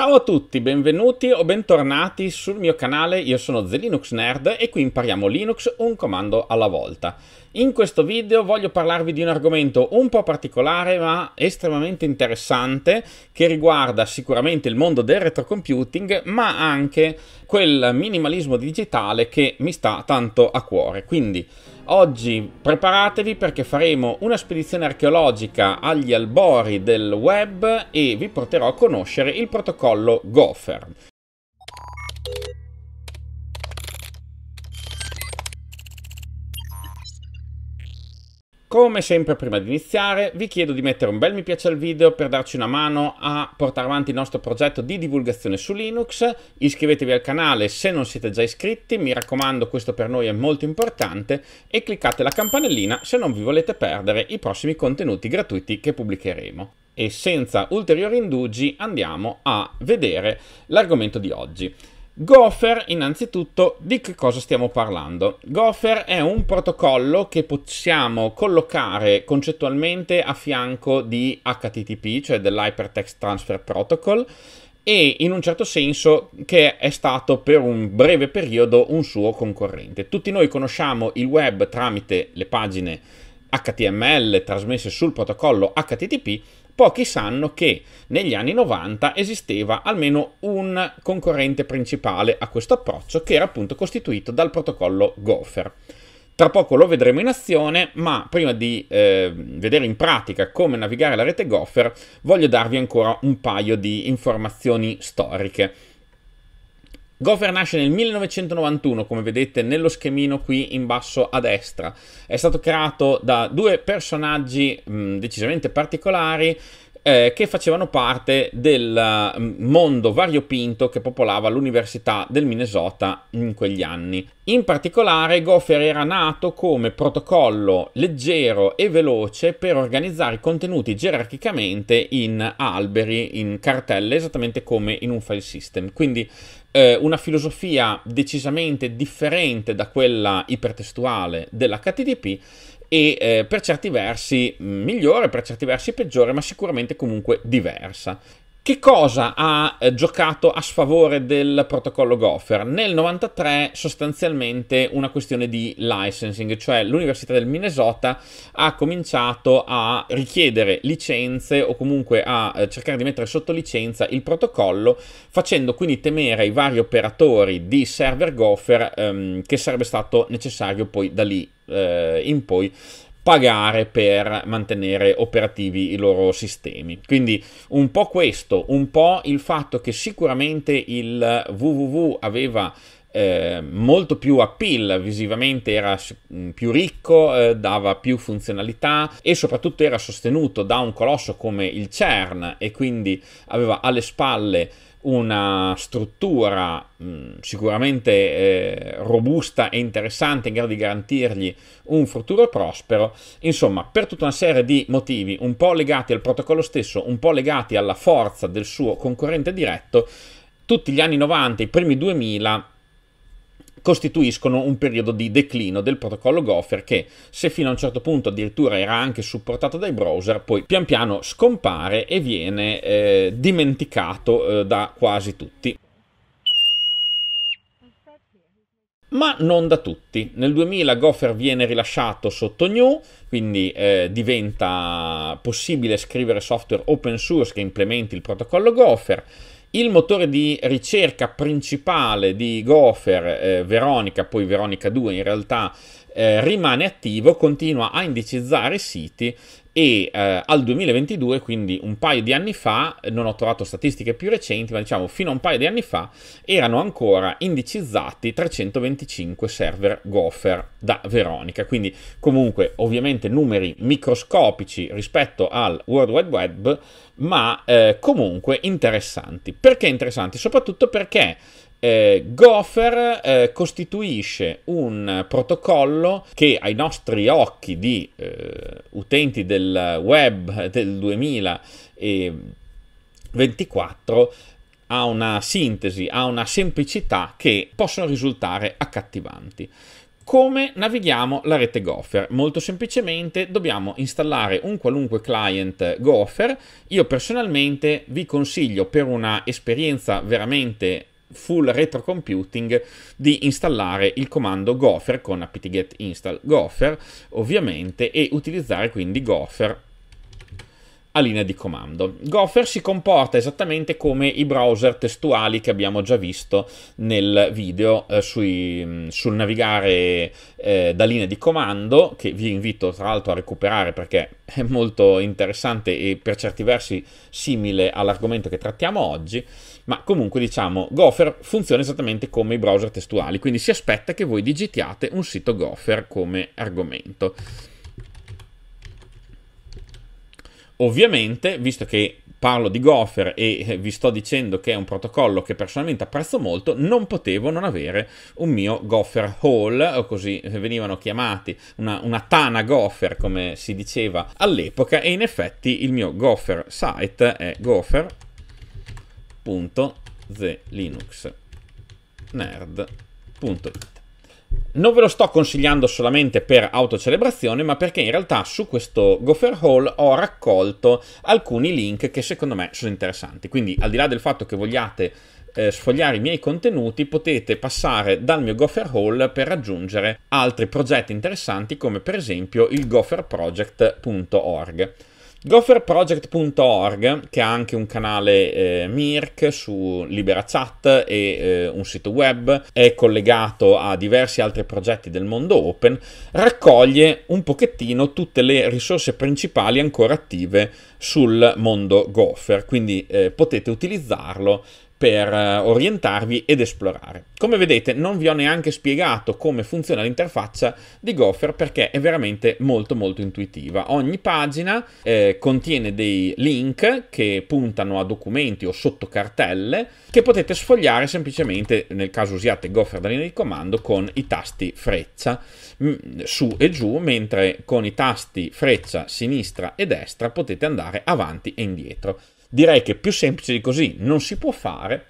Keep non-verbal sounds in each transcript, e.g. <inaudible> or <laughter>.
Ciao a tutti, benvenuti o bentornati sul mio canale, io sono The Linux Nerd e qui impariamo Linux un comando alla volta. In questo video voglio parlarvi di un argomento un po' particolare ma estremamente interessante che riguarda sicuramente il mondo del retrocomputing ma anche quel minimalismo digitale che mi sta tanto a cuore. Quindi oggi preparatevi perché faremo una spedizione archeologica agli albori del web e vi porterò a conoscere il protocollo Gopher. Come sempre prima di iniziare vi chiedo di mettere un bel mi piace al video per darci una mano a portare avanti il nostro progetto di divulgazione su Linux, iscrivetevi al canale se non siete già iscritti, mi raccomando questo per noi è molto importante e cliccate la campanellina se non vi volete perdere i prossimi contenuti gratuiti che pubblicheremo. E senza ulteriori indugi andiamo a vedere l'argomento di oggi. Gopher, innanzitutto, di che cosa stiamo parlando? Gopher è un protocollo che possiamo collocare concettualmente a fianco di HTTP, cioè dell'Hypertext Transfer Protocol, e in un certo senso che è stato per un breve periodo un suo concorrente. Tutti noi conosciamo il web tramite le pagine HTML trasmesse sul protocollo HTTP Pochi sanno che negli anni 90 esisteva almeno un concorrente principale a questo approccio che era appunto costituito dal protocollo Gopher. Tra poco lo vedremo in azione, ma prima di eh, vedere in pratica come navigare la rete Gopher, voglio darvi ancora un paio di informazioni storiche. Gopher nasce nel 1991, come vedete nello schemino qui in basso a destra. È stato creato da due personaggi mh, decisamente particolari eh, che facevano parte del mm, mondo variopinto che popolava l'Università del Minnesota in quegli anni. In particolare, Gopher era nato come protocollo leggero e veloce per organizzare i contenuti gerarchicamente in alberi, in cartelle, esattamente come in un file system. Quindi eh, una filosofia decisamente differente da quella ipertestuale dell'HTTP e eh, per certi versi mm, migliore, per certi versi peggiore, ma sicuramente comunque diversa. Che cosa ha eh, giocato a sfavore del protocollo Gopher? Nel 93 sostanzialmente una questione di licensing, cioè l'Università del Minnesota ha cominciato a richiedere licenze o comunque a eh, cercare di mettere sotto licenza il protocollo, facendo quindi temere ai vari operatori di server Gopher ehm, che sarebbe stato necessario poi da lì eh, in poi pagare per mantenere operativi i loro sistemi. Quindi un po' questo, un po' il fatto che sicuramente il www aveva eh, molto più appeal visivamente era mm, più ricco eh, dava più funzionalità e soprattutto era sostenuto da un colosso come il CERN e quindi aveva alle spalle una struttura mh, mm, sicuramente eh, robusta e interessante in grado di garantirgli un futuro prospero, insomma per tutta una serie di motivi un po' legati al protocollo stesso, un po' legati alla forza del suo concorrente diretto, tutti gli anni 90, i primi 2000 costituiscono un periodo di declino del protocollo Gopher che, se fino a un certo punto addirittura era anche supportato dai browser, poi pian piano scompare e viene eh, dimenticato eh, da quasi tutti. Ma non da tutti. Nel 2000 Gopher viene rilasciato sotto GNU, quindi eh, diventa possibile scrivere software open source che implementi il protocollo Gopher il motore di ricerca principale di Gopher, eh, Veronica, poi Veronica 2 in realtà eh, rimane attivo, continua a indicizzare siti e eh, al 2022, quindi un paio di anni fa, non ho trovato statistiche più recenti, ma diciamo fino a un paio di anni fa erano ancora indicizzati 325 server Gopher da Veronica, quindi comunque ovviamente numeri microscopici rispetto al World Wide Web, ma eh, comunque interessanti. Perché interessanti? Soprattutto perché eh, Gopher eh, costituisce un protocollo che ai nostri occhi di eh, utenti del web del 2024 ha una sintesi, ha una semplicità che possono risultare accattivanti. Come navighiamo la rete Gopher? Molto semplicemente dobbiamo installare un qualunque client Gopher. Io personalmente vi consiglio per una esperienza veramente full retrocomputing di installare il comando gopher con apt-get install gopher ovviamente e utilizzare quindi gopher a linea di comando. Gopher si comporta esattamente come i browser testuali che abbiamo già visto nel video eh, sui, mm, sul navigare eh, da linea di comando, che vi invito tra l'altro a recuperare perché <laughs> è molto interessante e per certi versi simile all'argomento che trattiamo oggi, ma comunque diciamo Gopher funziona esattamente come i browser testuali, quindi si aspetta che voi digitiate un sito Gopher come argomento. Ovviamente, visto che parlo di Gopher e eh, vi sto dicendo che è un protocollo che personalmente apprezzo molto, non potevo non avere un mio Gopher Hall, o così venivano chiamati, una, una tana Gopher come si diceva all'epoca, e in effetti il mio Gopher site è gopher.thelinux.nerd.it non ve lo sto consigliando solamente per autocelebrazione, ma perché in realtà su questo Gopher Hall ho raccolto alcuni link che secondo me sono interessanti. Quindi, al di là del fatto che vogliate eh, sfogliare i miei contenuti, potete passare dal mio Gopher Hall per raggiungere altri progetti interessanti, come per esempio il gopherproject.org. Gopherproject.org, che ha anche un canale eh, MIRC su LiberaChat e eh, un sito web, è collegato a diversi altri progetti del mondo open, raccoglie un pochettino tutte le risorse principali ancora attive sul mondo Gopher, quindi eh, potete utilizzarlo per eh, orientarvi ed esplorare. Come vedete non vi ho neanche spiegato come funziona l'interfaccia di Gopher perché è veramente molto molto intuitiva. Ogni pagina eh, contiene dei link che puntano a documenti o sottocartelle che potete sfogliare semplicemente nel caso usiate Gopher da linea di comando con i tasti freccia mm, su e giù mentre con i tasti freccia sinistra e destra potete andare avanti e indietro. Direi che più semplice di così non si può fare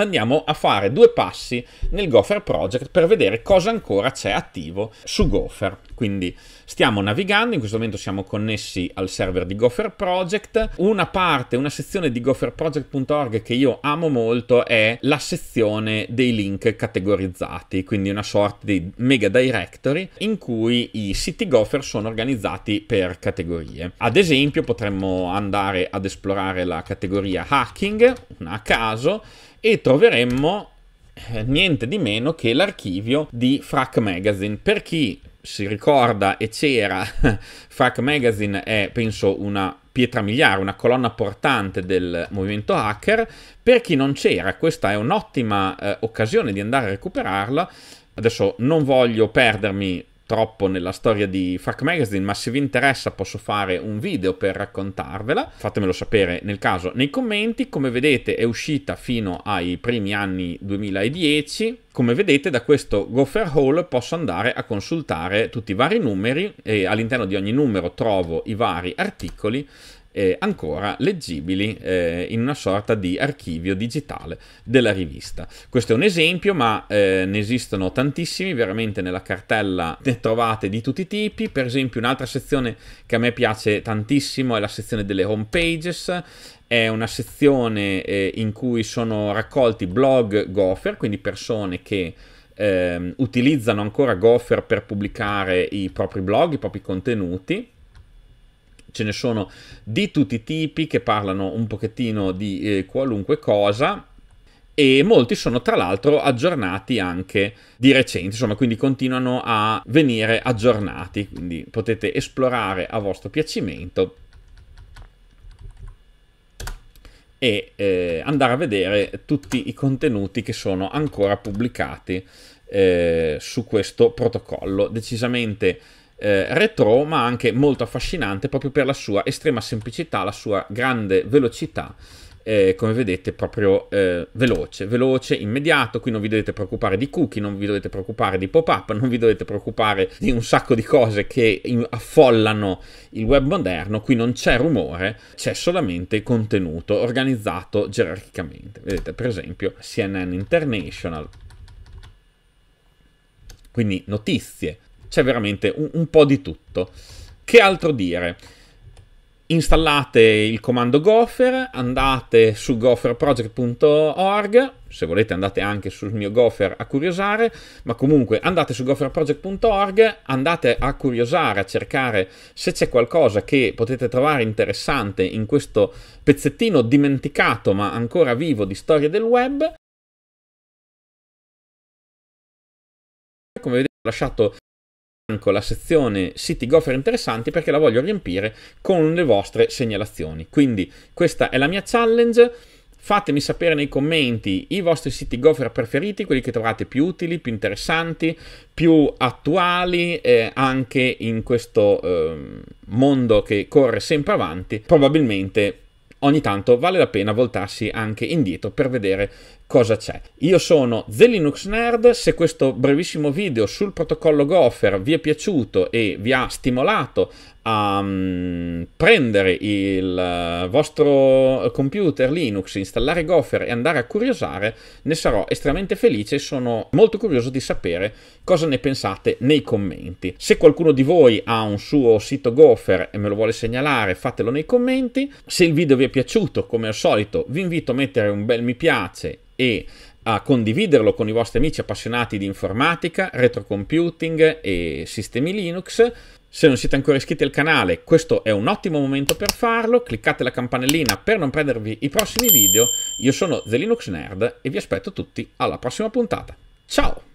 andiamo a fare due passi nel Gopher Project per vedere cosa ancora c'è attivo su Gopher. Quindi stiamo navigando, in questo momento siamo connessi al server di Gopher Project. Una parte, una sezione di gopherproject.org che io amo molto è la sezione dei link categorizzati, quindi una sorta di mega directory in cui i siti Gopher sono organizzati per categorie. Ad esempio potremmo andare ad esplorare la categoria hacking, a caso, e troveremmo eh, niente di meno che l'archivio di Frac Magazine. Per chi si ricorda e c'era, <laughs> Frac Magazine è penso una pietra miliare, una colonna portante del movimento hacker. Per chi non c'era, questa è un'ottima eh, occasione di andare a recuperarla. Adesso non voglio perdermi troppo nella storia di Frack Magazine, ma se vi interessa posso fare un video per raccontarvela. Fatemelo sapere nel caso nei commenti. Come vedete è uscita fino ai primi anni 2010. Come vedete da questo Gopher Hall posso andare a consultare tutti i vari numeri e all'interno di ogni numero trovo i vari articoli eh, ancora leggibili eh, in una sorta di archivio digitale della rivista. Questo è un esempio, ma eh, ne esistono tantissimi, veramente nella cartella ne trovate di tutti i tipi. Per esempio, un'altra sezione che a me piace tantissimo è la sezione delle home pages. È una sezione eh, in cui sono raccolti blog gopher, quindi persone che ehm, utilizzano ancora Gopher per pubblicare i propri blog, i propri contenuti ce ne sono di tutti i tipi che parlano un pochettino di eh, qualunque cosa e molti sono tra l'altro aggiornati anche di recente, insomma, quindi continuano a venire aggiornati, quindi potete esplorare a vostro piacimento e eh, andare a vedere tutti i contenuti che sono ancora pubblicati eh, su questo protocollo, decisamente eh, retro ma anche molto affascinante proprio per la sua estrema semplicità, la sua grande velocità. Eh, come vedete proprio eh, veloce, veloce, immediato, qui non vi dovete preoccupare di cookie, non vi dovete preoccupare di pop-up, non vi dovete preoccupare di un sacco di cose che affollano il web moderno, qui non c'è rumore, c'è solamente il contenuto organizzato gerarchicamente. Vedete per esempio CNN International, quindi notizie, c'è veramente un, un po' di tutto. Che altro dire? installate il comando Gopher, andate su gopherproject.org, se volete andate anche sul mio Gopher a curiosare, ma comunque andate su gopherproject.org, andate a curiosare, a cercare se c'è qualcosa che potete trovare interessante in questo pezzettino dimenticato ma ancora vivo di storia del web. Come vedete ho lasciato la sezione siti gopher interessanti perché la voglio riempire con le vostre segnalazioni. Quindi questa è la mia challenge. Fatemi sapere nei commenti i vostri siti gopher preferiti, quelli che trovate più utili, più interessanti, più attuali eh, anche in questo eh, mondo che corre sempre avanti. Probabilmente ogni tanto vale la pena voltarsi anche indietro per vedere cosa c'è. Io sono The Linux Nerd, se questo brevissimo video sul protocollo Gopher vi è piaciuto e vi ha stimolato a mm, prendere il eh, vostro computer Linux, installare Gopher e andare a curiosare, ne sarò estremamente felice e sono molto curioso di sapere cosa ne pensate nei commenti. Se qualcuno di voi ha un suo sito Gopher e me lo vuole segnalare, fatelo nei commenti. Se il video vi è piaciuto, come al solito, vi invito a mettere un bel mi piace e a condividerlo con i vostri amici appassionati di informatica, retrocomputing e sistemi Linux. Se non siete ancora iscritti al canale, questo è un ottimo momento per farlo. Cliccate la campanellina per non perdervi i prossimi video. Io sono The Linux Nerd e vi aspetto tutti alla prossima puntata. Ciao!